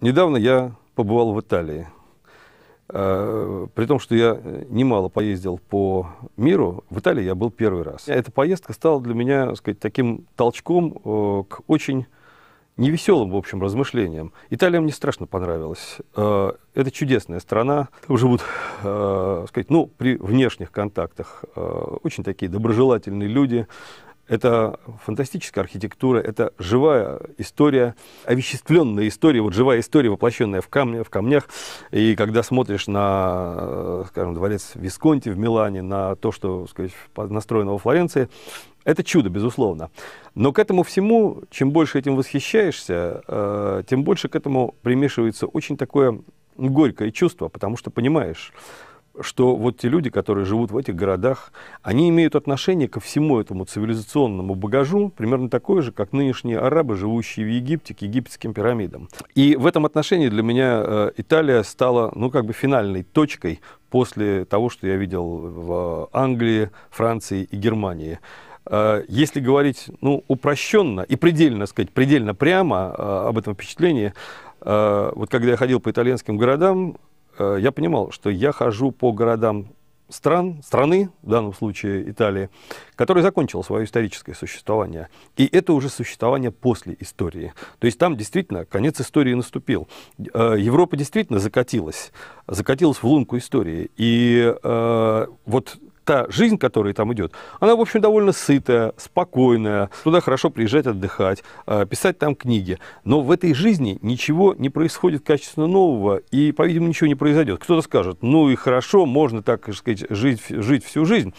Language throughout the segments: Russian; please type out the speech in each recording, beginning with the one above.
Недавно я побывал в Италии. А, при том, что я немало поездил по миру, в Италии я был первый раз. Эта поездка стала для меня так сказать, таким толчком э, к очень невеселым, в общем, размышлениям. Италия мне страшно понравилась. Э, это чудесная страна. Там живут, э, сказать, ну, при внешних контактах очень такие доброжелательные люди, это фантастическая архитектура, это живая история, овеществленная история, вот живая история, воплощенная в, камне, в камнях. И когда смотришь на, э, скажем, дворец Висконти в Милане, на то, что сказать, настроено во Флоренции, это чудо, безусловно. Но к этому всему, чем больше этим восхищаешься, э, тем больше к этому примешивается очень такое горькое чувство, потому что понимаешь, что вот те люди, которые живут в этих городах, они имеют отношение ко всему этому цивилизационному багажу, примерно такое же, как нынешние арабы, живущие в Египте, к египетским пирамидам. И в этом отношении для меня э, Италия стала, ну, как бы финальной точкой после того, что я видел в Англии, Франции и Германии э, если говорить ну, упрощенно и предельно сказать, предельно прямо э, об этом впечатлении, вот когда я ходил по итальянским городам, Э, я понимал, что я хожу по городам стран, страны, в данном случае Италии, которая закончила свое историческое существование. И это уже существование после истории. То есть там действительно конец истории наступил. Э, Европа действительно закатилась, закатилась в лунку истории. И э, вот та жизнь, которая там идет, она, в общем, довольно сытая, спокойная, туда хорошо приезжать отдыхать, э, писать там книги. Но в этой жизни ничего не происходит качественно нового, и, по-видимому, ничего не произойдет. Кто-то скажет, ну и хорошо, можно так, так сказать, жить, жить всю жизнь.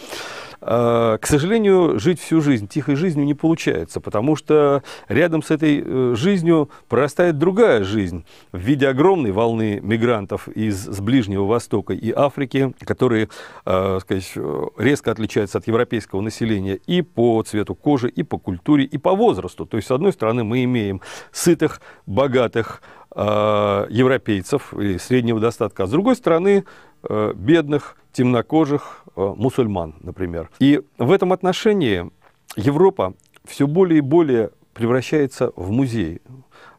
Э, к сожалению, жить всю жизнь тихой жизнью не получается, потому что рядом с этой э, жизнью прорастает другая жизнь в виде огромной волны мигрантов из с Ближнего Востока и Африки, которые э, сказать, э, резко отличаются от европейского населения и по цвету кожи, и по культуре, и по возрасту. То есть, с одной стороны, мы имеем сытых, богатых, европейцев или среднего достатка, а с другой стороны Э, бедных, темнокожих э, мусульман, например. И в этом отношении Европа все более и более превращается в музей.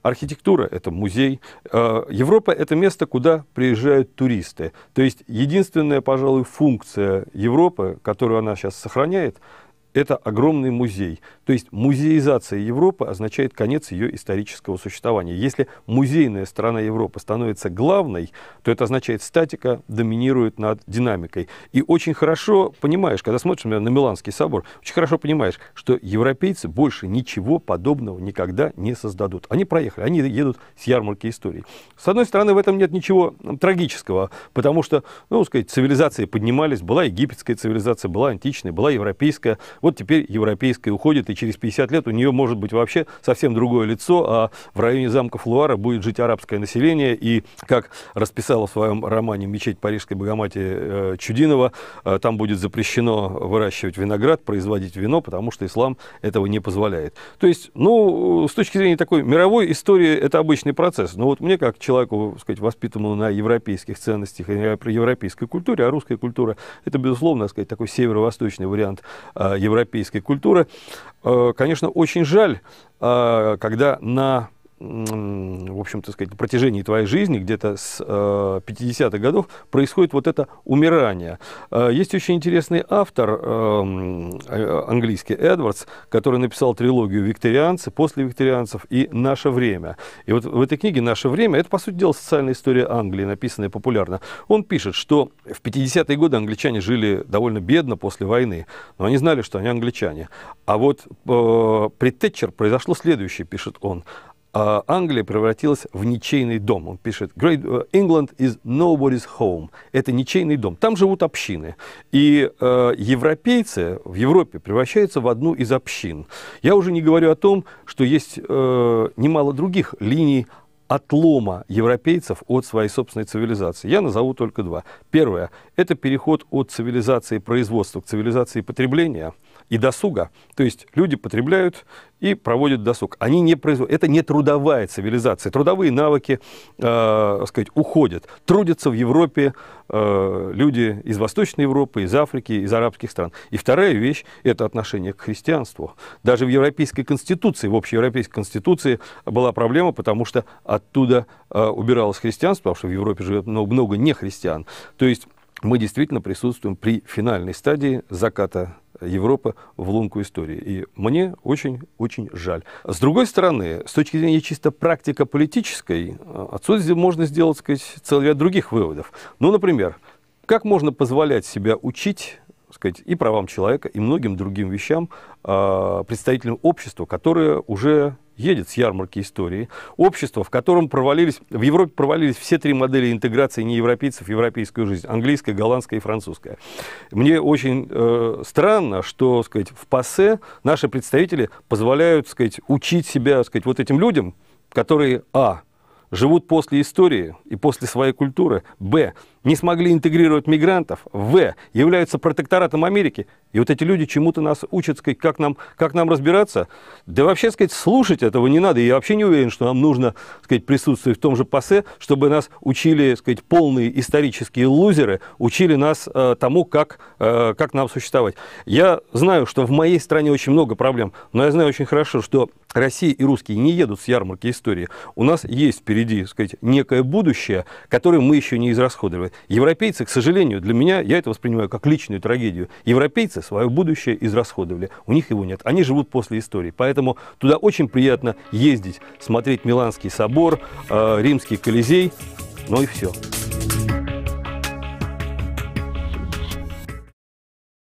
Архитектура – это музей. Э, Европа – это место, куда приезжают туристы. То есть единственная, пожалуй, функция Европы, которую она сейчас сохраняет, это огромный музей. То есть музеизация Европы означает конец ее исторического существования. Если музейная страна Европы становится главной, то это означает, статика доминирует над динамикой. И очень хорошо понимаешь, когда смотришь, например, на Миланский собор, очень хорошо понимаешь, что европейцы больше ничего подобного никогда не создадут. Они проехали, они едут с ярмарки истории. С одной стороны, в этом нет ничего трагического, потому что, ну, сказать, цивилизации поднимались, была египетская цивилизация, была античная, была европейская, вот теперь европейская уходит, и через 50 лет у нее может быть вообще совсем другое лицо, а в районе замков Луара будет жить арабское население, и, как расписала в своем романе «Мечеть Парижской Богоматери» э, Чудинова, э, там будет запрещено выращивать виноград, производить вино, потому что ислам этого не позволяет. То есть, ну, с точки зрения такой мировой истории, это обычный процесс. Но вот мне, как человеку, сказать, воспитанному на европейских ценностях и европейской культуре, а русская культура – это, безусловно, сказать, такой северо-восточный вариант европейской э, европейской культуры. Э, конечно, очень жаль, э, когда на в общем, то сказать, на протяжении твоей жизни, где-то с э, 50-х годов, происходит вот это умирание. Э, есть очень интересный автор эм, э, английский Эдвардс, который написал трилогию «Викторианцы», «После викторианцев» и «Наше время». И вот в этой книге «Наше время» это, по сути дела, социальная история Англии, написанная популярно. Он пишет, что в 50-е годы англичане жили довольно бедно после войны, но они знали, что они англичане. А вот э, при Тэтчер произошло следующее, пишет он – а Англия превратилась в ничейный дом. Он пишет, Great э, England is nobody's home. Это ничейный дом. Там живут общины. И э, европейцы в Европе превращаются в одну из общин. Я уже не говорю о том, что есть э, немало других линий отлома европейцев от своей собственной цивилизации. Я назову только два. Первое – это переход от цивилизации производства к цивилизации потребления и досуга. То есть люди потребляют и проводят досуг. Они не производят. Это не трудовая цивилизация. Трудовые навыки, э, сказать, уходят. Трудятся в Европе Э, люди из Восточной Европы, из Африки, из арабских стран. И вторая вещь – это отношение к христианству. Даже в Европейской Конституции, в Общеевропейской Конституции была проблема, потому что оттуда э, убиралось христианство, потому что в Европе живет много, много нехристиан. То есть мы действительно присутствуем при финальной стадии заката Европа в лунку истории. И мне очень-очень жаль. С другой стороны, с точки зрения чисто практика политической, а, отсюда можно сделать сказать, целый ряд других выводов. Ну, например, как можно позволять себя учить сказать, и правам человека, и многим другим вещам э, представителям общества, которое уже едет с ярмарки истории. Общество, в котором провалились, в Европе провалились все три модели интеграции неевропейцев в европейскую жизнь. Английская, голландская и французская. Мне очень э, странно, что сказать, в ПАСЕ наши представители позволяют сказать, учить себя сказать, вот этим людям, которые, а, живут после истории и после своей культуры, б, не смогли интегрировать мигрантов, в, являются протекторатом Америки. И вот эти люди чему-то нас учат, сказать, как, нам, как нам разбираться. Да вообще, сказать, слушать этого не надо. Я вообще не уверен, что нам нужно сказать, присутствовать в том же ПАСЕ, чтобы нас учили сказать, полные исторические лузеры, учили нас э, тому, как, э, как нам существовать. Я знаю, что в моей стране очень много проблем, но я знаю очень хорошо, что Россия и русские не едут с ярмарки истории. У нас есть впереди, так сказать, некое будущее, которое мы еще не израсходовали. Европейцы, к сожалению, для меня, я это воспринимаю как личную трагедию, европейцы свое будущее израсходовали. У них его нет. Они живут после истории. Поэтому туда очень приятно ездить, смотреть Миланский собор, э, Римский Колизей, ну и все.